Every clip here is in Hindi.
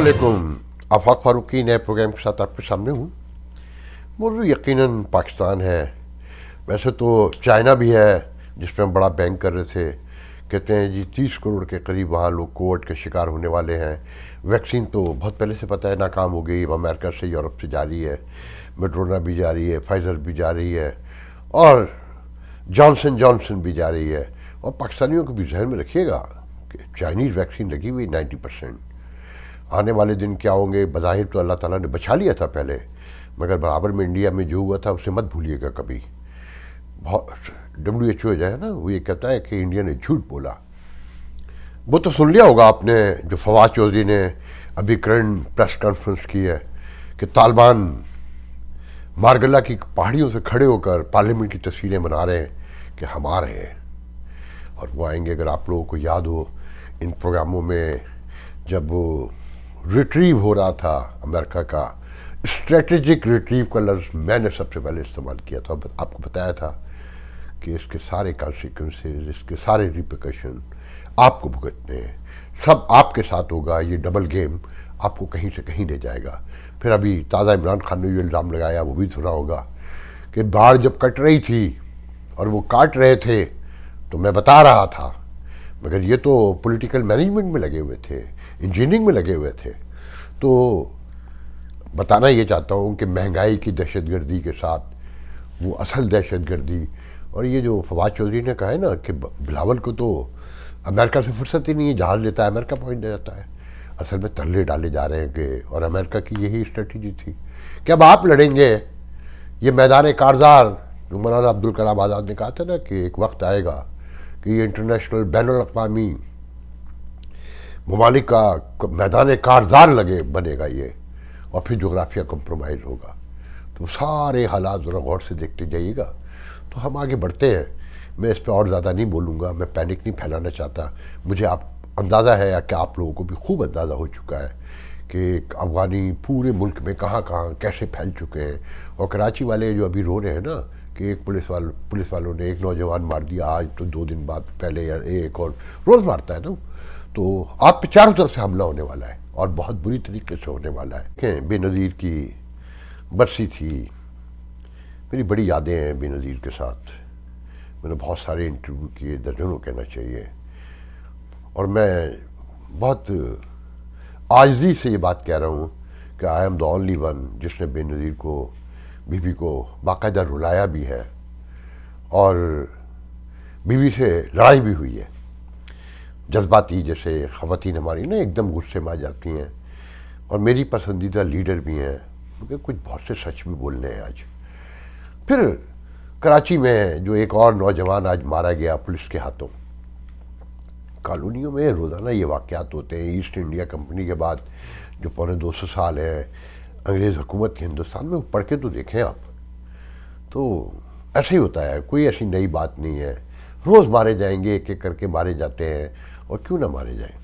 असलकुम आफाक फारूकी नए प्रोग्राम के साथ आपके सामने हूँ मौजू यकीनन पाकिस्तान है वैसे तो चाइना भी है जिसमें हम बड़ा बैंक कर रहे थे कहते हैं जी तीस करोड़ के करीब वहाँ लोग कोविड के शिकार होने वाले हैं वैक्सीन तो बहुत पहले से पता है नाकाम हो गई अमेरिका से यूरोप से जा रही है मेड्रोना भी जा रही है फाइजर भी जा रही है और जॉनसन जॉनसन भी जा रही है और पाकिस्तानियों को भी जहन में रखिएगा कि चाइनीज़ वैक्सीन लगी हुई नाइन्टी परसेंट आने वाले दिन क्या होंगे बज़ाहिर तो अल्लाह ताला ने बचा लिया था पहले मगर बराबर में इंडिया में जो हुआ था उसे मत भूलिएगा कभी बहुत डब्ल्यू एच ओ जो है ना वो ये कहता है कि इंडिया ने झूठ बोला वो तो सुन लिया होगा आपने जो फवाद चौधरी ने अभी करंट प्रेस कॉन्फ्रेंस की है कि तालिबान मारगला की पहाड़ियों से खड़े होकर पार्लियामेंट की तस्वीरें बना रहे हैं कि हम आ रहे हैं और वो आएंगे अगर आप लोगों को याद हो इन प्रोग्रामों में जब रिट्रीव हो रहा था अमेरिका का स्ट्रेटजिक रिट्रीव का लफ्ज़ मैंने सबसे पहले इस्तेमाल किया था आपको बताया था कि इसके सारे कॉन्सिक्वेंसेज इसके सारे रिप्रिकॉशन आपको भुगतने हैं सब आपके साथ होगा ये डबल गेम आपको कहीं से कहीं ले जाएगा फिर अभी ताज़ा इमरान खान ने जो इल्ज़ाम लगाया वो भी सुना होगा कि बाढ़ जब कट रही थी और वो काट रहे थे तो मैं बता रहा था मगर ये तो पॉलिटिकल मैनेजमेंट में लगे हुए थे इंजीनियरिंग में लगे हुए थे तो बताना ये चाहता हूँ कि महंगाई की दहशत गर्दी के साथ वो असल दहशत गर्दी और ये जो फवाद चौधरी ने कहा है ना कि बिलावल को तो अमेरिका से फुर्सत ही नहीं है जहाज़ लेता है अमेरिका पहुँच जाता है असल में तरले डाले जा रहे हैं कि और अमेरिका की यही स्ट्रेटी थी कि अब आप लड़ेंगे ये मैदान कारजार जो मौलाना अब्दुल कलाम आज़ाद ने कहा था ना कि एक वक्त आएगा कि ये इंटरनेशनल बैन अवी ममालिक का मैदान कारदार लगे बनेगा ये और फिर जोग्राफिया कम्प्रोमाइज होगा तो सारे हालात ज़रा गौर से देखते जाइएगा तो हम आगे बढ़ते हैं मैं इस पर और ज़्यादा नहीं बोलूँगा मैं पैनिक नहीं फैलाना चाहता मुझे आप अंदाज़ा है या कि आप लोगों को भी खूब अंदाज़ा हो चुका है कि अफ़गानी पूरे मुल्क में कहाँ कहाँ कैसे फैल चुके हैं और कराची वाले जो अभी रो रहे हैं ना कि एक पुलिस वाल पुलिस वालों ने एक नौजवान मार दिया आज तो दो दिन बाद पहले या एक और रोज़ मारता है ना तो आप पे चारों तरफ से हमला होने वाला है और बहुत बुरी तरीके से होने वाला है हैं बेनज़ीर की बरसी थी मेरी बड़ी यादें हैं बेनज़ीर के साथ मैंने बहुत सारे इंटरव्यू किए दर्जनों कहना चाहिए और मैं बहुत आजी से ये बात कह रहा हूँ कि I am the only one जिसने बेनज़ीर को बीबी को बाकायदा रुलाया भी है और बीवी से लड़ाई भी हुई है जज्बाती जैसे ख़वान हमारी ना एकदम गुस्से में आ जाती हैं और मेरी पसंदीदा लीडर भी हैं उनके कुछ बहुत से सच भी बोलने हैं आज फिर कराची में जो एक और नौजवान आज मारा गया पुलिस के हाथों कॉलोनियों में रोज़ाना ये वाक़ होते हैं ईस्ट इंडिया कंपनी के बाद जो पौने दो सौ साल हैं अंग्रेज़ हुकूमत के हिंदुस्तान में पढ़ के तो देखें आप तो ऐसे ही होता है कोई ऐसी नई बात नहीं है रोज़ मारे जाएंगे एक एक करके मारे जाते हैं और क्यों ना मारे जाएं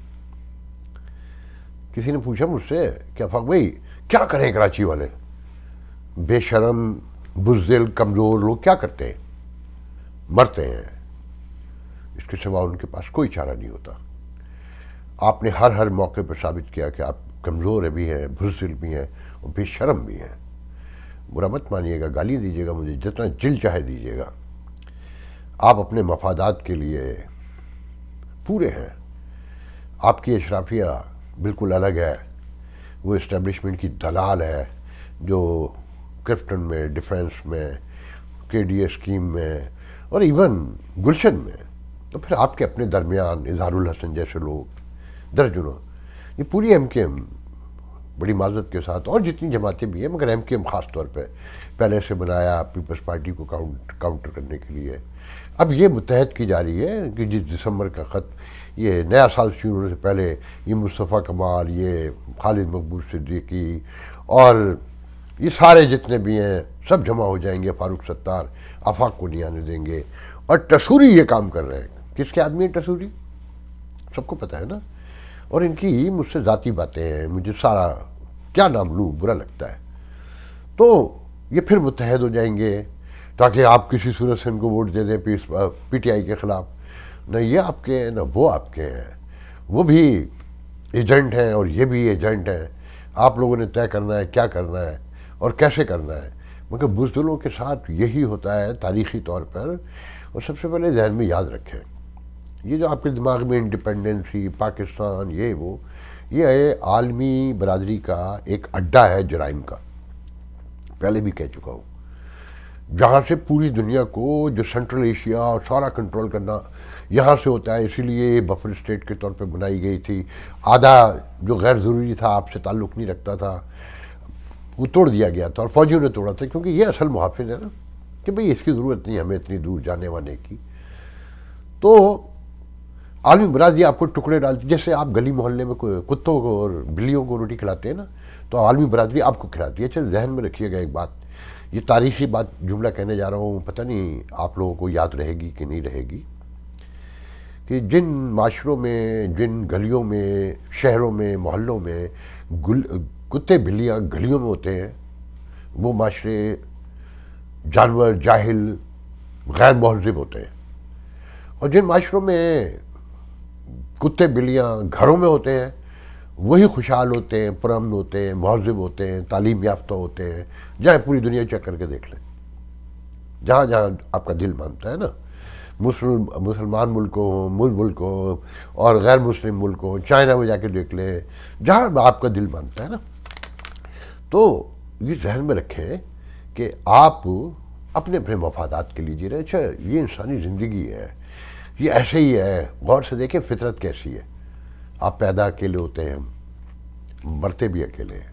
किसी ने पूछा मुझसे कि अफाक भाई क्या करें कराची वाले बेशरम बुजदिल कमज़ोर लोग क्या करते हैं मरते हैं इसके सिवा उनके पास कोई चारा नहीं होता आपने हर हर मौके पर साबित किया कि आप कमज़ोर भी हैं भुजदिल भी हैं बेशरम भी हैं बुरा मत मानिएगा गाली दीजिएगा मुझे जितना जिल चाहे दीजिएगा आप अपने मफादात के लिए पूरे हैं आपकी अशराफिया बिल्कुल अलग है वो इस्टेब्लिशमेंट की दलाल है जो क्रिप्टन में डिफेंस में के डी स्कीम में और इवन गुलशन में तो फिर आपके अपने दरमियान इजहारुल हसन जैसे लोग दर्जनों ये पूरी एम के एम बड़ी माजत के साथ और जितनी जमातें भी हैं मगर एम के एम ख़ास तौर पर पहले से बनाया पीपल्स पार्टी को काउंट काउंटर करने के लिए अब ये मुतहद की जा रही है कि जिस दिसंबर का ख़त ये नया साल शुरू होने से पहले ये मुस्तफ़ा कमाल ये खालिद मकबूल सिद्दीकी और ये सारे जितने भी हैं सब जमा हो जाएंगे फारूक सत्तार आफाक को नहीं आने देंगे और टसूरी ये काम कर रहे हैं किसके आदमी है टसूरी सबको पता है ना और इनकी मुझसे ज़ाती बातें हैं मुझे सारा क्या नाम लूँ बुरा लगता है तो ये फिर मुतहद हो जाएंगे ताकि आप किसी सूरत से इनको वोट दे दें पी पीटीआई के ख़िलाफ़ न ये आपके हैं ना वो आपके हैं वो भी एजेंट हैं और ये भी एजेंट हैं आप लोगों ने तय करना है क्या करना है और कैसे करना है मगर बुजदलों के साथ यही होता है तारीखी तौर पर और सबसे पहले जहन में याद रखें ये जो आपके दिमाग में इंडिपेंडेंसी पाकिस्तान ये वो ये है आलमी बरदरी का एक अड्डा है जराइम का पहले भी कह चुका हूँ जहाँ से पूरी दुनिया को जो सेंट्रल एशिया और सारा कंट्रोल करना यहाँ से होता है इसीलिए बफर स्टेट के तौर पे बनाई गई थी आधा जो गैर ज़रूरी था आपसे ताल्लुक़ नहीं रखता था वो तोड़ दिया गया था और फौजियों ने तोड़ा था क्योंकि ये असल मुहाफिज है ना कि भाई इसकी ज़रूरत नहीं हमें इतनी दूर जाने वाने की तो आलमी बना आपको टुकड़े डाल जैसे आप गली मोहल्ले में कुत्तों को और बिल्लियों को रोटी खिलाते हैं ना तो आलमी बरादरी आपको खिलाती है चलो जहन में रखिएगा एक बात ये तारीखी बात जुमला कहने जा रहा हूँ पता नहीं आप लोगों को याद रहेगी कि नहीं रहेगी कि जिन माशरों में जिन गलियों में शहरों में मोहल्लों में गुल कुत्ते बिल्लियाँ गलियों में होते हैं वो माशरे जानवर जाहिल गैर महजब होते हैं और जिन माशरों में कुत्ते बिल्लियाँ घरों में होते हैं वही खुशहाल होते हैं पुरमन होते हैं महजब होते हैं तालीम याफ्ता होते हैं जाए पूरी दुनिया चेक करके देख लें जहाँ जहाँ आपका दिल मानता है ना मुस्लिम मुसलमान मुल्कों हों मुल मुल्क हों और गैर मुस्लिम मुल्क हों चाइना में जाके देख लें जहाँ आपका दिल मानता है ना तो ये जहन में रखें कि आप अपने अपने मफादात के लिए जी रहे अच्छा ये इंसानी ज़िंदगी है ये ऐसे ही है गौर से देखें फितरत कैसी है आप पैदा अकेले होते हैं हम मरते भी अकेले हैं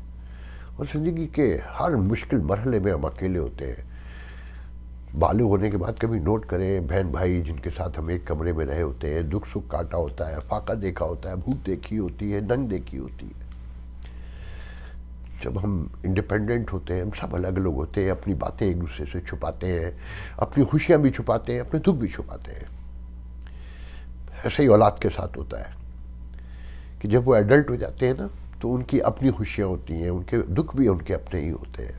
और ज़िंदगी के हर मुश्किल मरहले में हम अकेले होते हैं बालू होने के बाद कभी नोट करें बहन भाई जिनके साथ हम एक कमरे में रहे होते हैं दुख सुख काटा होता है फाका देखा होता है भूख देखी होती है नंग देखी होती है जब हम इंडिपेंडेंट होते हैं हम सब अलग अलग होते हैं अपनी बातें एक दूसरे से छुपाते हैं अपनी खुशियाँ भी छुपाते हैं अपने दुख भी छुपाते हैं ऐसे ही औलाद के साथ होता है कि जब वो एडल्ट हो जाते हैं ना तो उनकी अपनी खुशियाँ होती हैं उनके दुख भी उनके अपने ही होते हैं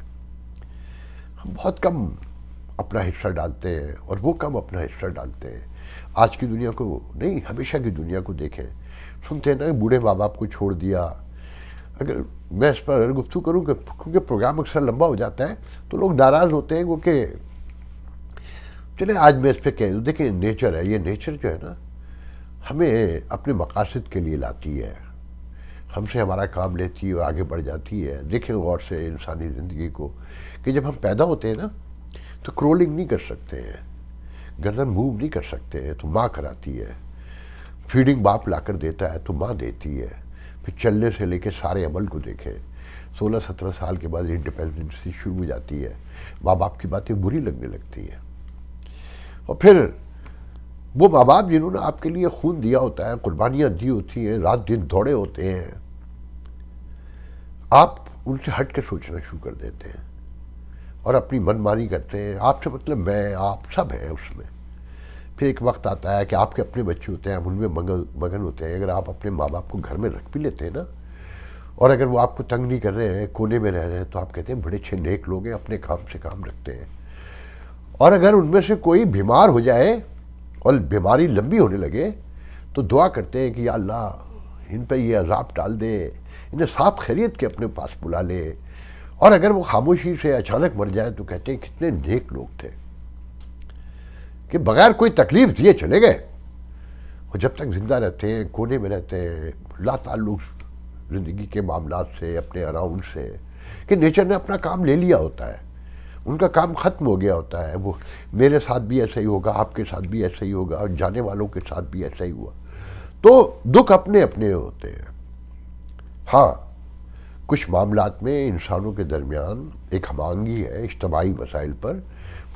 हम बहुत कम अपना हिस्सा डालते हैं और वो कम अपना हिस्सा डालते हैं आज की दुनिया को नहीं हमेशा की दुनिया को देखें सुनते हैं ना बूढ़े माँ बाप को छोड़ दिया अगर मैं इस पर गुफ्तु करूँ क्योंकि प्रोग्राम अक्सर लंबा हो जाता है तो लोग नाराज़ होते हैं वो कि चले आज मैं इस पर कह दूँ देखें नेचर है ये नेचर जो है ना हमें अपने मकासद के लिए लाती है हमसे हमारा काम लेती है और आगे बढ़ जाती है देखें गौर से इंसानी ज़िंदगी को कि जब हम पैदा होते हैं ना तो क्रोलिंग नहीं कर सकते हैं गर्दन मूव नहीं कर सकते हैं तो माँ कराती है फीडिंग बाप ला कर देता है तो माँ देती है फिर चलने से लेकर सारे अमल को देखें सोलह सत्रह साल के बाद इंडिपेंडेंसी शुरू हो जाती है माँ बाप की बातें बुरी लगने लगती हैं और फिर वो माँ बाप जिन्होंने आपके लिए खून दिया होता है कुर्बानियाँ दी होती हैं रात दिन दौड़े होते हैं आप उनसे हट के सोचना शुरू कर देते हैं और अपनी मनमानी करते हैं आपसे मतलब मैं आप सब हैं उसमें फिर एक वक्त आता है कि आपके अपने बच्चे होते हैं उनमें मगन मगन होते हैं अगर आप अपने माँ बाप को घर में रख भी लेते हैं ना और अगर वो आपको तंग नहीं कर रहे हैं कोने में रह रहे हैं तो आप कहते हैं बड़े अच्छे नेक लोग हैं अपने काम से काम रखते हैं और अगर उनमें से कोई बीमार हो जाए और बीमारी लंबी होने लगे तो दुआ करते हैं कि या अल्लाह इन पर यह अजाब डाल दे इन्हें साथ खैरियत के अपने पास बुला ले और अगर वो खामोशी से अचानक मर जाए तो कहते हैं कितने नेक लोग थे कि बगैर कोई तकलीफ दिए चले गए और जब तक ज़िंदा रहते हैं कोने में रहते हैं ला ताल्लुक ज़िंदगी के मामला से अपने अराउंड से कि नेचर ने अपना काम ले लिया होता है उनका काम ख़त्म हो गया होता है वो मेरे साथ भी ऐसा ही होगा आपके साथ भी ऐसा ही होगा और जाने वालों के साथ भी ऐसा ही हुआ तो दुख अपने अपने होते हैं हाँ कुछ मामला में इंसानों के दरमियान एक हमांगी है इज्तमाही मसाइल पर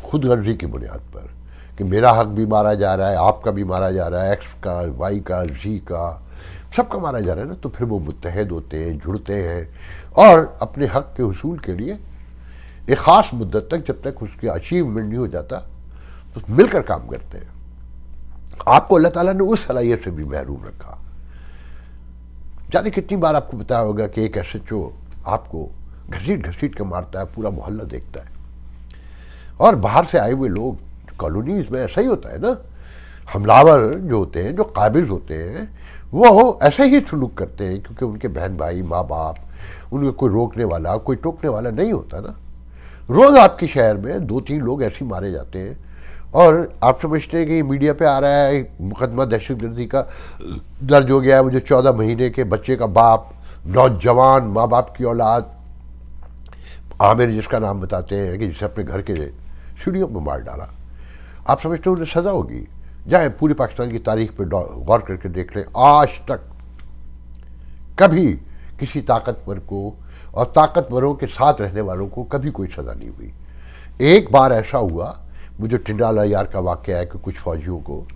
खुद गर्जी की बुनियाद पर कि मेरा हक भी मारा जा रहा है आपका भी मारा जा रहा है एक्स का वाई का जी का सबका मारा जा रहा है ना तो फिर वो मुतहद होते हैं जुड़ते हैं और अपने हक के हसूल के लिए एक ख़ास मुद्दत तक जब तक उसकी अचीवमेंट नहीं हो जाता तो मिलकर काम करते हैं आपको अल्लाह ताला ने उस सलाहियत से भी महरूम रखा जाने कितनी बार आपको बताया होगा कि एक एस चो आपको घसीट घसीट के मारता है पूरा मोहल्ला देखता है और बाहर से आए हुए लोग कॉलोनीज में ऐसा ही होता है ना हमलावर जो होते हैं जो काबिज होते हैं वो ऐसे ही सलूक करते हैं क्योंकि उनके बहन भाई माँ बाप उनके कोई रोकने वाला कोई टोकने वाला नहीं होता ना रोज़ आपके शहर में दो तीन लोग ऐसे मारे जाते हैं और आप समझते हैं कि मीडिया पे आ रहा है मुकदमा दहशतगर्दी का दर्ज हो गया है मुझे चौदह महीने के बच्चे का बाप नौजवान माँ बाप की औलाद आमिर जिसका नाम बताते हैं कि जिसे अपने घर के सीढ़ियों में मार डाला आप समझते हो उन्हें सज़ा होगी जाए पूरे पाकिस्तान की तारीख पर गौर करके देख लें आज तक कभी किसी ताकतवर को और ताकतवरों के साथ रहने वालों को कभी कोई सज़ा नहीं हुई एक बार ऐसा हुआ मुझे टिंडाला यार का वाक्य है कि कुछ फौजियों को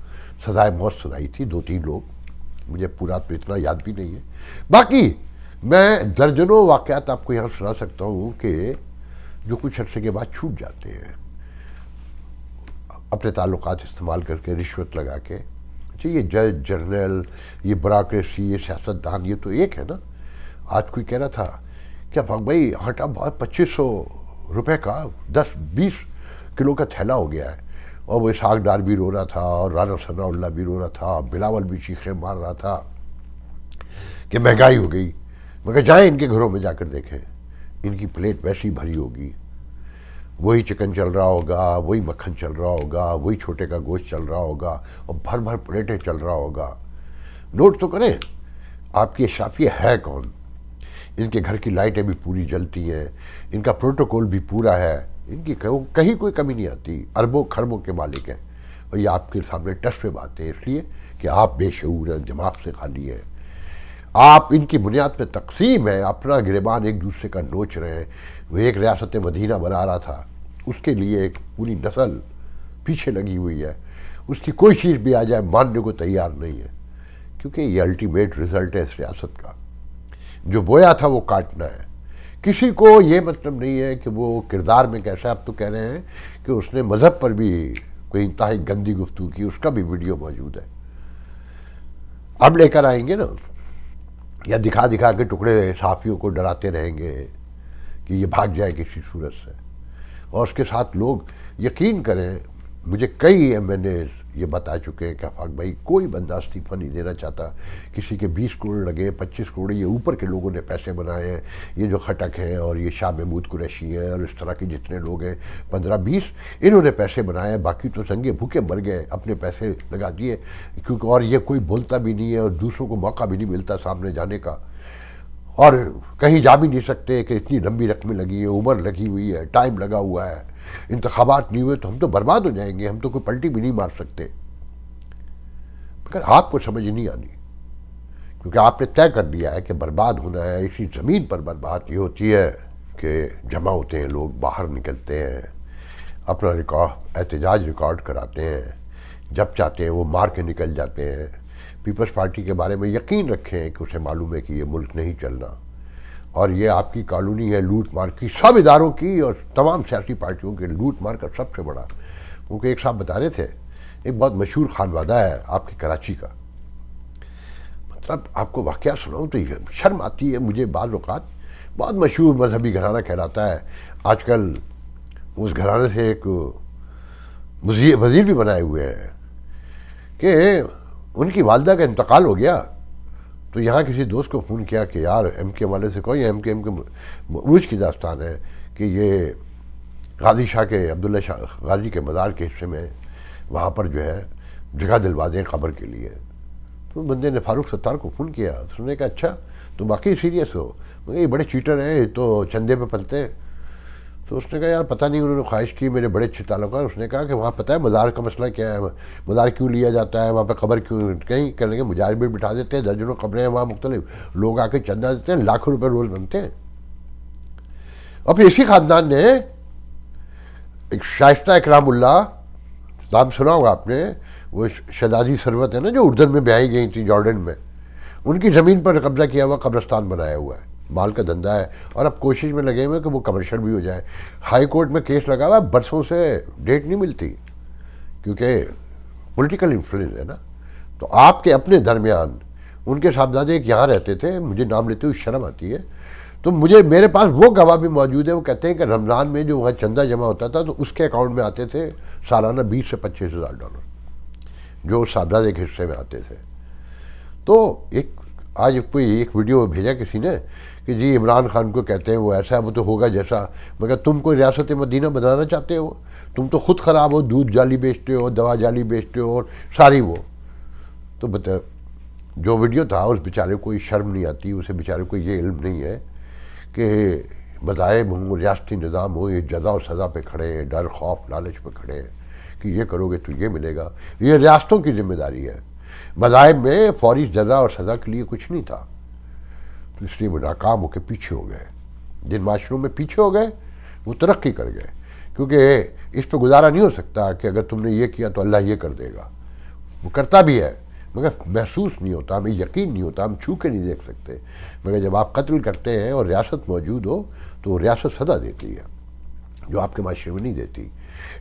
सजाए मौत सुनाई थी दो तीन लोग मुझे पूरा तो इतना याद भी नहीं है बाकी मैं दर्जनों वाक़ात आपको यहाँ सुना सकता हूँ कि जो कुछ अर्से के बाद छूट जाते हैं अपने ताल्लुक इस्तेमाल करके रिश्वत लगा के अच्छा ये जज जर्नल ये ब्राक्रेसी ये सियासतदान ये तो एक है ना आज कोई कह रहा था क्या भाग भाई हटा बहुत पच्चीस सौ रुपये का दस बीस किलो का थैला हो गया है और वो इसहाक डार भी रो रहा था और राना सना भी रो रहा था बिलावल भी चीखे मार रहा था कि महंगाई हो गई मगर जाए इनके घरों में जाकर देखें इनकी प्लेट वैसी भरी होगी वही चिकन चल रहा होगा वही मक्खन चल रहा होगा वही छोटे का गोश्त चल रहा होगा और भर भर प्लेटें चल रहा होगा नोट तो करें आपकी शाफिया है कौन इनके घर की लाइटें भी पूरी जलती हैं इनका प्रोटोकॉल भी पूरा है इनकी कहीं कोई कमी नहीं आती अरबों खरबों के मालिक हैं और ये आपके सामने टस्ट पे बात है इसलिए कि आप बेशूर हैं दिमाग से खाली हैं आप इनकी बुनियाद पे तकसीम है अपना गिरबान एक दूसरे का नोच रहे हैं वो एक रियासत मदीना बना रहा था उसके लिए एक पूरी नस्ल पीछे लगी हुई है उसकी कोई चीज़ भी आ जाए मानने को तैयार नहीं है क्योंकि ये अल्टीमेट रिज़ल्ट है इस रियासत का जो बोया था वो काटना है किसी को ये मतलब नहीं है कि वो किरदार में कैसा आप तो कह रहे हैं कि उसने मज़हब पर भी कोई इंतहा गंदी गुफ्तु की उसका भी वीडियो मौजूद है अब लेकर आएंगे ना या दिखा दिखा के टुकड़े साफियों को डराते रहेंगे कि ये भाग जाए किसी सूरत से और उसके साथ लोग यकीन करें मुझे कई एम ये बता चुके हैं कि आफाक भाई कोई बंदा इस्तीफ़ा नहीं देना चाहता किसी के 20 करोड़ लगे 25 करोड़ ये ऊपर के लोगों ने पैसे बनाए हैं ये जो खटक हैं और ये शाह महमूद कुरैशी हैं और इस तरह के जितने लोग हैं 15-20 इन्होंने पैसे बनाए बाकी तो संगे भूखे मर गए अपने पैसे लगा दिए क्योंकि और ये कोई बोलता भी नहीं है और दूसरों को मौका भी नहीं मिलता सामने जाने का और कहीं जा भी नहीं सकते कि इतनी लंबी रकमें लगी है उम्र लगी हुई है टाइम लगा हुआ है इंतबात नहीं हुए तो हम तो बर्बाद हो जाएंगे हम तो कोई पलटी भी नहीं मार सकते मगर आपको समझ नहीं आनी क्योंकि आपने तय कर लिया है कि बर्बाद होना है इसी ज़मीन पर बर्बाद ये होती है कि जमा होते हैं लोग बाहर निकलते हैं अपना रिकॉर्ड एहतजाज रिकॉर्ड कराते हैं जब चाहते हैं वो मार के निकल जाते हैं पीपल्स पार्टी के बारे में यकीन रखें कि उसे मालूम है कि ये मुल्क नहीं चलना और ये आपकी कॉलोनी है लूट मार की सब इदारों की और तमाम सियासी पार्टियों के लूट मार का सबसे बड़ा क्योंकि एक साहब बता रहे थे एक बहुत मशहूर खानवादा है आपकी कराची का मतलब आपको वाक़ सुनाऊँ तो ये शर्म आती है मुझे बाद अवत बहुत मशहूर मजहबी घराना कहलाता है आजकल उस घराने से एक वजीर भी बनाए हुए हैं कि उनकी वालदा का इंतकाल हो गया तो यहाँ किसी दोस्त को फ़ोन किया कि यार एम के वाले से कहो या एम के एम के उर्ज की दास्तान है कि ये गाजी शाह के अब्दुल्ला शाह गाजी के मज़ार के हिस्से में वहाँ पर जो है जगह दिलवा दें खबर के लिए तो बंदे ने फारूक सत्तार को फ़ोन किया उसने कहा अच्छा तुम बाकी सीरियस हो मगर ये बड़े चीटर हैं तो चंदे पे पलते हैं तो उसने कहा यार पता नहीं उन्होंने ख्वाहिश की मेरे बड़े अच्छे तालुक है उसने कहा कि वहाँ पता है मज़ार का मसला क्या है मज़ार क्यों लिया जाता है वहाँ पर खबर क्यों कहीं कह लेंगे मुजार भी बिठा देते हैं दर्जनों खबरें हैं वहाँ मुख्तलिफ लोग आके चंदा देते हैं लाखों रुपये रोज़ बनते हैं और फिर इसी ख़ानदान ने एक शाइस्ता इकरामुल्ला नाम सुना होगा आपने वो शदाजी सरवत है ना जो उर्दन में ब्याई गई थी जॉर्डन में उनकी ज़मीन पर कब्ज़ा किया हुआ कब्रस्तान बनाया हुआ है माल का धंधा है और अब कोशिश में लगे हुए कि वो कमर्शियल भी हो जाए हाई कोर्ट में केस लगा हुआ है बरसों से डेट नहीं मिलती क्योंकि पॉलिटिकल इन्फ्लुएंस है ना तो आपके अपने दरमियान उनके साहबजादे एक यहाँ रहते थे मुझे नाम लेते हुए शर्म आती है तो मुझे मेरे पास वो गवाह भी मौजूद है वो कहते हैं कि रमज़ान में जो वहाँ चंदा जमा होता था तो उसके अकाउंट में आते थे सालाना बीस से पच्चीस हज़ार डॉलर जो साहबजादे के हिस्से में आते थे तो एक आज कोई एक वीडियो भेजा किसी ने कि जी इमरान खान को कहते हैं वो ऐसा है वो तो होगा जैसा मगर तुम कोई रियासत मदीना बनाना चाहते हो तुम तो खुद ख़राब हो दूध जाली बेचते हो दवा जाली बेचते हो और सारी वो तो बता जो वीडियो था उस बेचारे को शर्म नहीं आती उसे बेचारे को ये इल्म नहीं है कि मजाहब हों रियासती निज़ाम हो ये जदा और सज़ा पर खड़े हैं डर खौफ लालच पर खड़े हैं कि ये करोगे तो ये मिलेगा ये रियासतों की जिम्मेदारी है मजाहब में फौरी जजा और सज़ा के लिए कुछ नहीं था तो इसलिए वो नाकाम होकर पीछे हो गए जिन माशरों में पीछे हो गए वो तरक्की कर गए क्योंकि इस पर गुजारा नहीं हो सकता कि अगर तुमने ये किया तो अल्लाह ये कर देगा वो करता भी है मगर महसूस नहीं होता हमें यकीन नहीं होता हम छू के नहीं देख सकते मगर जब आप कत्ल करते हैं और रियासत मौजूद हो तो रियासत सदा देती है जो आपके माशरे में नहीं देती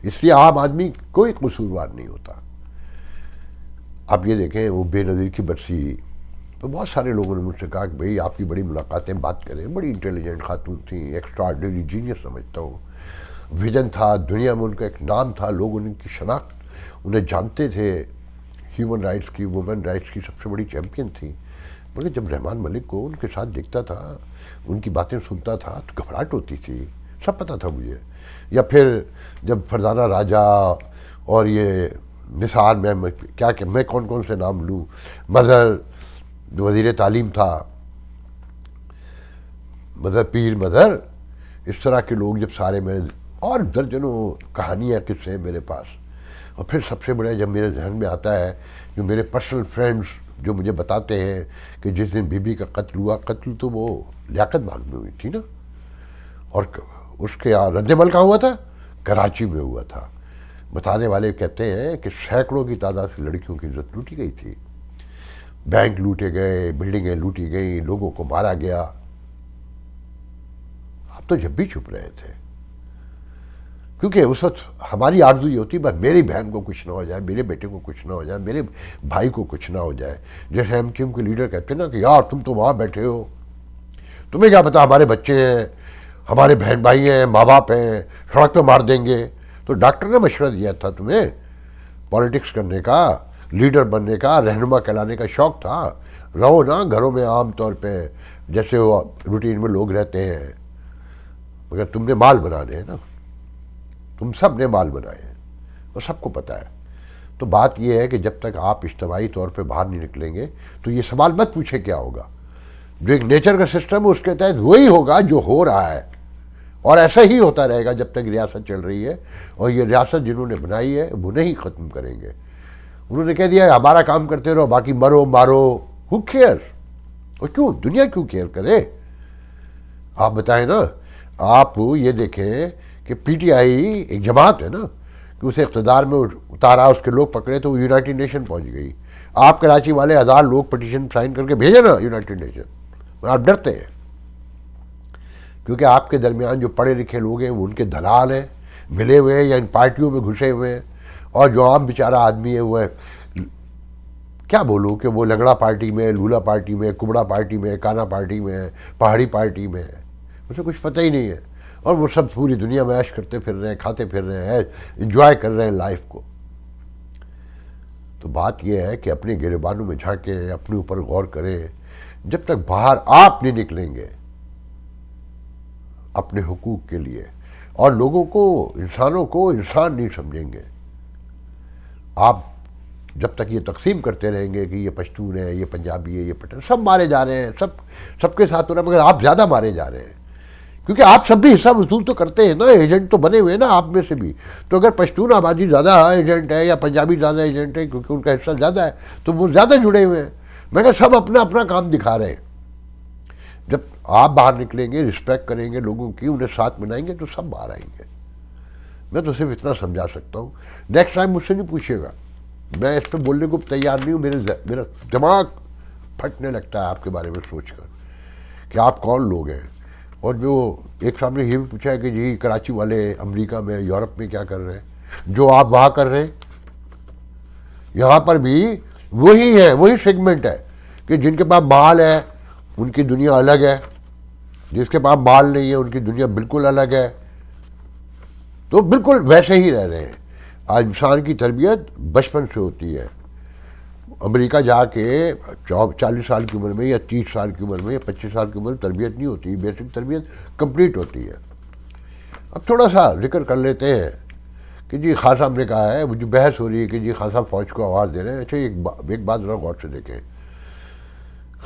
इसलिए आम आदमी कोई कसूरवार नहीं होता आप ये देखें वो बेनज़ीर की बरसी तो बहुत सारे लोगों ने मुझसे कहा कि भाई आपकी बड़ी मुलाकातें बात करें बड़ी इंटेलिजेंट खातून थी एक्स्ट्रा ऑर्डनरी जीनियस समझता हूँ विजन था दुनिया में उनका एक नाम था लोग उनकी शनाख्त उन्हें जानते थे ह्यूमन राइट्स की वुमेन राइट्स की सबसे बड़ी चैम्पियन थी मगर जब रहमान मलिक को उनके साथ देखता था उनकी बातें सुनता था तो घबराहट होती थी सब पता था मुझे या फिर जब फरजाना राजा और ये मिसाल मैं क्या कि मैं कौन कौन से नाम लूँ मज़र जो वज़ी तालीम था मदर पीर मदर इस तरह के लोग जब सारे मेरे और दर्जनों कहानियाँ किस्से मेरे पास और फिर सबसे बड़ा जब मेरे जहन में आता है जो मेरे पर्सनल फ्रेंड्स जो मुझे बताते हैं कि जिस दिन बीबी का कत्ल हुआ कत्ल तो वो लियाकत बाग में हुई थी ना और उसके यहाँ रद्दमल का हुआ था कराची में हुआ था बताने वाले कहते हैं कि सैकड़ों की तादाद से लड़कियों की इज्जत लूटी गई थी बैंक लूटे गए बिल्डिंगें लूटी गई लोगों को मारा गया आप तो जब भी छुप रहे थे क्योंकि उस वक्त हमारी आरजू ये होती बस मेरी बहन को कुछ ना हो जाए मेरे बेटे को कुछ ना हो जाए मेरे भाई को कुछ ना हो जाए जैसे एम क्यू के लीडर कहते हैं ना कि यार तुम तो वहाँ बैठे हो तुम्हें क्या पता हमारे बच्चे हैं हमारे बहन भाई हैं माँ बाप हैं सड़क पर मार देंगे तो डॉक्टर ने मशवरा दिया था तुम्हें पॉलिटिक्स करने का लीडर बनने का रहनुमा कहलाने का शौक़ था रहो ना घरों में आम तौर पे जैसे वो रूटीन में लोग रहते हैं मगर तुमने माल बनाने हैं ना तुम सब ने माल बनाए हैं और सबको पता है तो बात यह है कि जब तक आप इज्तमाही तौर पे बाहर नहीं निकलेंगे तो ये सवाल मत पूछे क्या होगा जो एक नेचर का सिस्टम है उसके तहत वही होगा जो हो रहा है और ऐसा ही होता रहेगा जब तक रियासत चल रही है और ये रियासत जिन्होंने बनाई है वो नहीं ख़त्म करेंगे उन्होंने कह दिया हमारा काम करते रहो बाकी मरो मारो हु केयर और क्यों दुनिया क्यों केयर करे आप बताएं ना आप ये देखें कि पीटीआई एक जमात है ना कि उसे इकतदार में उतारा उसके लोग पकड़े तो वो यूनाइटेड नेशन पहुँच गई आप कराची वाले हज़ार लोग पटिशन साइन करके भेजे ना यूनाइटेड नेशन आप डरते हैं क्योंकि आपके दरमियान जो पढ़े लिखे लोग हैं वो उनके दलाल हैं मिले हुए हैं या इन पार्टियों में घुसे हुए हैं और जो आम बेचारा आदमी है वो है क्या बोलूँ कि वो लंगड़ा पार्टी में लूला पार्टी में कुबड़ा पार्टी में काना पार्टी में पहाड़ी पार्टी में उसे कुछ पता ही नहीं है और वो सब पूरी दुनिया में ऐश करते फिर रहे हैं खाते फिर रहे हैं इंजॉय कर रहे हैं लाइफ को तो बात यह है कि अपने गिरबानों में झांकें अपने ऊपर गौर करें जब तक बाहर आप नहीं निकलेंगे अपने हकूक़ के लिए और लोगों को इंसानों को इंसान नहीं समझेंगे आप जब तक ये तकसीम करते रहेंगे कि ये पश्तून है ये पंजाबी है ये पटन सब मारे जा रहे हैं सब सबके साथ हो रहा है मगर आप ज़्यादा मारे जा रहे हैं क्योंकि आप सब भी हिस्सा वसूल तो करते हैं ना एजेंट तो बने हुए हैं ना आप में से भी तो अगर पश्तून आबादी ज़्यादा एजेंट है या पंजाबी ज़्यादा एजेंट है क्योंकि उनका हिस्सा ज़्यादा है तो वो ज़्यादा जुड़े हुए हैं मगर सब अपना अपना काम दिखा रहे हैं जब आप बाहर निकलेंगे रिस्पेक्ट करेंगे लोगों की उन्हें साथ मिलाएंगे तो सब बाहर आएंगे मैं तो सिर्फ इतना समझा सकता हूँ नेक्स्ट टाइम मुझसे नहीं पूछेगा मैं इस पर बोलने को तैयार नहीं हूँ मेरे मेरा दिमाग फटने लगता है आपके बारे में सोचकर कि आप कौन लोग हैं और जो एक साहब ने ये भी पूछा है कि जी कराची वाले अमेरिका में यूरोप में क्या कर रहे हैं जो आप वहाँ कर रहे हैं यहाँ पर भी वही है वही सेगमेंट है कि जिनके पास माल है उनकी दुनिया अलग है जिसके पास माल नहीं है उनकी दुनिया बिल्कुल अलग है तो बिल्कुल वैसे ही रह रहे हैं आज इंसान की तरबियत बचपन से होती है अमेरिका जाके चौ चालीस साल की उम्र में या तीस साल की उम्र में या पच्चीस साल की उम्र में तरबियत नहीं होती बेसिक तरबियत कंप्लीट होती है अब थोड़ा सा जिक्र कर लेते हैं कि जी खासा अमरीका कहा है जो बहस हो रही है कि जी खासा फौज को आवाज़ दे रहे हैं अच्छा एक बा, एक बात ज़रा गौर से देखें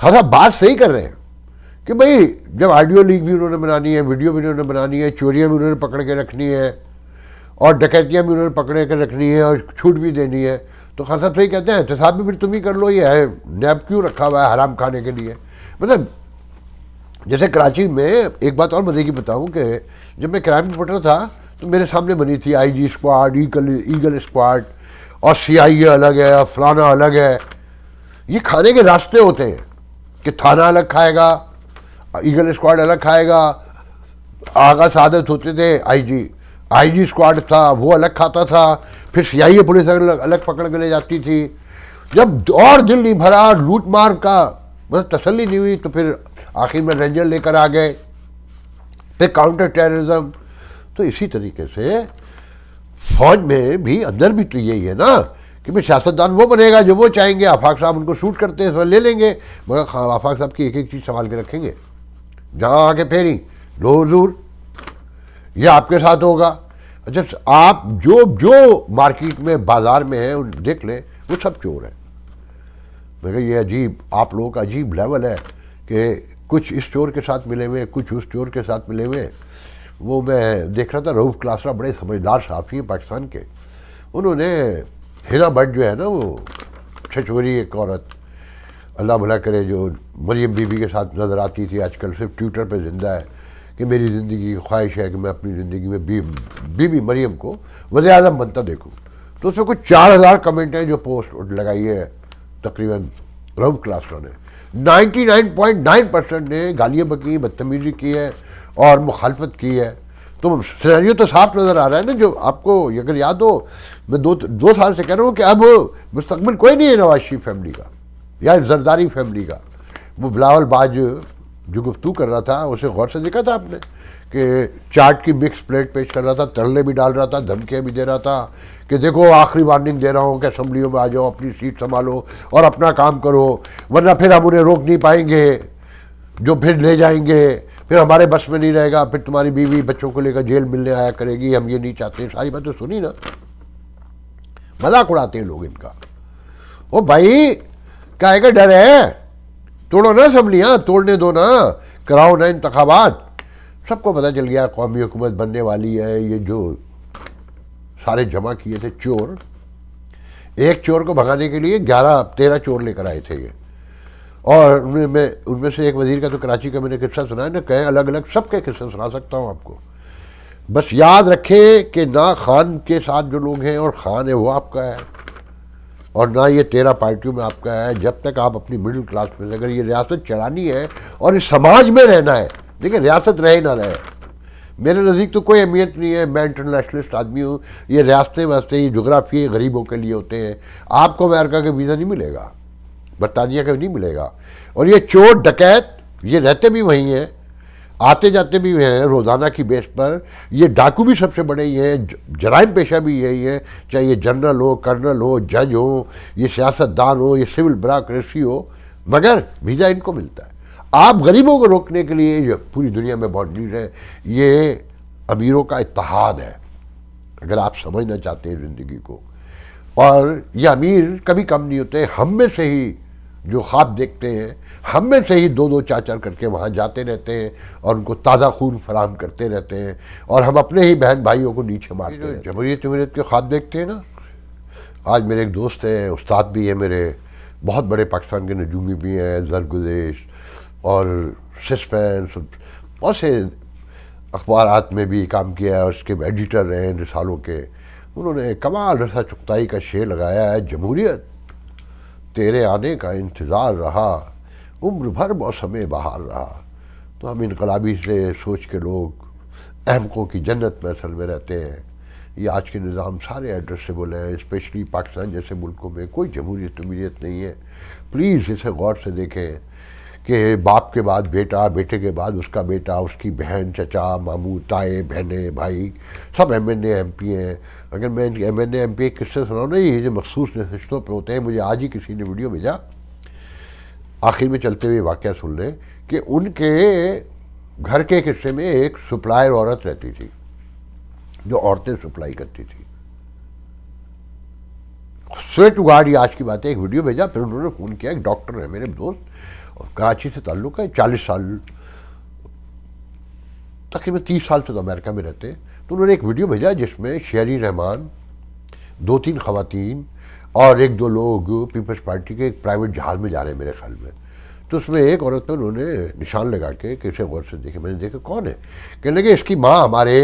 खासा बात सही कर रहे हैं कि भाई जब ऑडियो लीक भी उन्होंने बनानी है वीडियो भी उन्होंने बनानी है चोरियाँ भी उन्होंने पकड़ के रखनी है और डकैतियाँ भी उन्होंने पकड़ के रखनी है और छूट भी देनी है तो खास साहब सही कहते हैं एहतसाब तो भी फिर तुम ही कर लो ये है नैब क्यों रखा हुआ है हराम खाने के लिए मतलब जैसे कराची में एक बात और मज़े की बताऊँ कि जब मैं क्राइम रिपोर्टर था तो मेरे सामने बनी थी I G squad eagle eagle squad और सी आई ए अलग है फलाना अलग है ये खाने के रास्ते होते हैं कि थाना अलग खाएगा ईगल स्क्वाड अलग खाएगा आगा सादत होते थे आईजी आईजी स्क्वाड था वो अलग खाता था फिर सीआईए पुलिस अलग अलग पकड़ के ले जाती थी जब और दिल नहीं भरा लूट मार का बस तसली नहीं हुई तो फिर आखिर में रेंजर लेकर आ गए फिर काउंटर टेररिज्म तो इसी तरीके से फौज में भी अंदर भी तो यही है ना कि भाई सियासतदान वो बनेगा जो वो चाहेंगे आफाक साहब उनको शूट करते हैं ले लेंगे मगर आफाक साहब की एक एक चीज़ संभाल के रखेंगे जहाँ आके फेरी लो हजूर यह आपके साथ होगा अच्छा आप जो जो मार्केट में बाज़ार में है उन देख लें वो सब चोर हैं कह ये अजीब आप लोगों का अजीब लेवल है कि कुछ इस चोर के साथ मिले हुए कुछ उस चोर के साथ मिले हुए वो मैं देख रहा था रऊफ़ क्लासरा बड़े समझदार साफ़ी हैं पाकिस्तान के उन्होंने हिरा भट्ट जो है ना वो छछोरी एक औरत अल्लाह भला करे जो मरियम बीबी के साथ नज़र आती थी आजकल सिर्फ ट्विटर पर ज़िंदा है कि मेरी ज़िंदगी की ख्वाहिश है कि मैं अपनी ज़िंदगी में बी, बीबी मरियम को वजे अजम बनता देखूँ तो उसमें कुछ चार हज़ार कमेंट हैं जो पोस्ट लगाई है तकरीबन राउंड क्लासरों ने नाइन परसेंट ने गालियाँ बकी बदतमीजी की है और मुखालफत की है तो सिनेरियो तो साफ नज़र आ रहा है ना जो आपको अगर याद हो मैं दो दो साल से कह रहा हूँ कि अब मुस्तबिल कोई नहीं है नवाज शरीफ फैमिली का या जरदारी फैमिली का वो बिलावल बाज जो गुफ्तू कर रहा था उसे गौर से देखा था आपने कि चाट की मिक्स प्लेट पेश कर रहा था तरले भी डाल रहा था धमकियाँ भी दे रहा था कि देखो आखिरी वार्निंग दे रहा हूँ कि असम्बलियों में आ जाओ अपनी सीट संभालो और अपना काम करो वरना फिर हम उन्हें रोक नहीं पाएंगे जो फिर ले जाएंगे फिर हमारे बस में नहीं रहेगा फिर तुम्हारी बीवी बच्चों को लेकर जेल मिलने आया करेगी हम ये नहीं चाहते सारी बातें सुनी ना मजाक उड़ाते हैं लोग इनका ओ भाई काहे का डर है तोड़ो ना असम्बलियाँ तोड़ने दो ना कराओ ना इंतबात सबको पता चल गया कौमी हुकूमत बनने वाली है ये जो सारे जमा किए थे चोर एक चोर को भगाने के लिए ग्यारह तेरह चोर लेकर आए थे ये और उनमें मैं उनमें से एक वजीर का तो कराची का मैंने किस्सा सुना है ना कहें अलग अलग सबके किस्से सुना सकता हूँ आपको बस याद रखें कि ना खान के साथ जो लोग हैं और खान है वो आपका है और ना ये तेरह पार्टियों में आपका है जब तक आप अपनी मिडिल क्लास में अगर ये रियासत चलानी है और इस समाज में रहना है देखिए रियासत रहे ना रहे मेरे नज़दीक तो कोई अहमियत नहीं है मैं इंटरनेशनलिस्ट आदमी हूँ ये रियासतें वास्ते ये जोग्राफी गरीबों के लिए होते हैं आपको अमेरिका का वीज़ा नहीं मिलेगा बरतानिया का नहीं मिलेगा और ये चोर डकैत ये रहते भी वहीं हैं आते जाते भी हैं रोज़ाना की बेस पर ये डाकू भी सबसे बड़े ये हैं जराइम पेशा भी यही है चाहे ये जनरल हो कर्नल हो जज हो ये सियासतदान हो ये सिविल ब्राक्रेसी हो मगर वीज़ा इनको मिलता है आप गरीबों को रोकने के लिए पूरी दुनिया में बाउंड्रीज है ये अमीरों का इतिहाद है अगर आप समझना चाहते हैं ज़िंदगी को और ये अमीर कभी कम नहीं होते हम में से ही जो ख्वाब देखते हैं हम में से ही दो दो चार चार करके वहाँ जाते रहते हैं और उनको ताज़ा खून फराम करते रहते हैं और हम अपने ही बहन भाइयों को नीचे मारते हैं जमहूरीत जमहूरीत के ख्वाब देखते हैं ना आज मेरे एक दोस्त हैं उस्ताद भी हैं मेरे बहुत बड़े पाकिस्तान के नजूमी भी हैं जरगुजेश और सस्पेंस बहुत से अखबार में भी काम किया है और उसके एडिटर रहे हैं रिसालों के उन्होंने कमाल रसा चुकताई का शेर लगाया है जमहूरियत तेरे आने का इंतज़ार रहा उम्र भर मौसम बहार रहा तो हम इनकलाबी से सोच के लोग अहमकों की जन्नत में असल में रहते हैं ये आज के निज़ाम सारे एड्रेसेबल हैं इस्पेशली पाकिस्तान जैसे मुल्कों में कोई जमहूरियत जमहूरीत नहीं है प्लीज़ इसे गौर से देखें कि बाप के बाद बेटा बेटे के बाद उसका बेटा उसकी बहन चचा मामू ताए बहने भाई सब M N A M P हैं अगर मैं मैंने एम पी एक किस्से सुनाऊँ ना ये जो मखसूस नशस्तों पर होते हैं मुझे आज ही किसी ने वीडियो भेजा आखिर में चलते हुए वाक़ सुन लें कि उनके घर के किस्से में एक सप्लायर औरत रहती थी जो औरतें सप्लाई करती थी स्वेट टू गार्ड आज की बात है एक वीडियो भेजा फिर उन्होंने फ़ोन किया एक डॉक्टर है मेरे दोस्त और कराची से ताल्लुक़ है चालीस साल तकरीबन तीस साल से तो अमेरिका में रहते हैं तो उन्होंने एक वीडियो भेजा जिसमें शेरी रहमान दो तीन खातन और एक दो लोग पीपल्स पार्टी के एक प्राइवेट जहाज में जा रहे हैं मेरे ख्याल में तो उसमें एक औरत पर उन्होंने निशान लगा के किसे गौर से देखे मैंने देखा कौन है कहने लगे इसकी माँ हमारे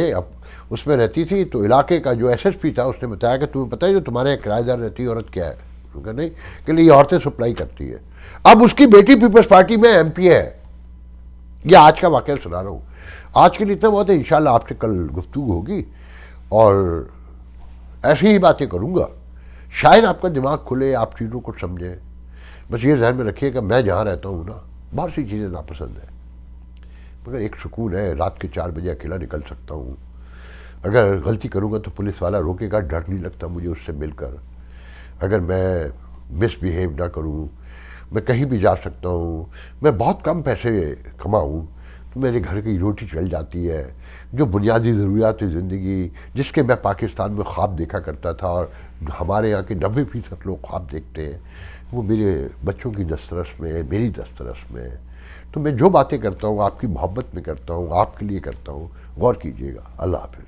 उसमें रहती थी तो इलाके का जो एसएसपी था उसने बताया कि तुम्हें पता है जो तुम्हारे किराएदार रहती औरत क्या है उनका नहीं के लिए ये औरतें सप्लाई करती है अब उसकी बेटी पीपल्स पार्टी में पी है ये आज का वाक्य सुना रहा हूँ आज के लिए इतना बहुत है इन आपसे कल गुफ्तु होगी और ऐसी ही बातें करूँगा शायद आपका दिमाग खुले आप चीज़ों को समझें बस ये जहन में रखिएगा मैं जहाँ रहता हूँ ना बहुत सी चीज़ें नापसंद हैं मगर एक सुकून है रात के चार बजे अकेला निकल सकता हूँ अगर गलती करूँगा तो पुलिस वाला रोकेगा डर नहीं लगता मुझे उससे मिलकर अगर मैं मिसबिहेव ना करूँ मैं कहीं भी जा सकता हूँ मैं बहुत कम पैसे कमाऊँ तो मेरे घर की रोटी चल जाती है जो बुनियादी ज़रूरियात ज़िंदगी जिसके मैं पाकिस्तान में ख्वाब देखा करता था और हमारे यहाँ के नब्बे फीसद लोग ख्वाब देखते हैं वो मेरे बच्चों की दस्तरस में मेरी दस्तरस में तो मैं जो बातें करता हूँ आपकी मोहब्बत में करता हूँ आपके लिए करता हूँ गौर कीजिएगा अल्लाह हाफिज़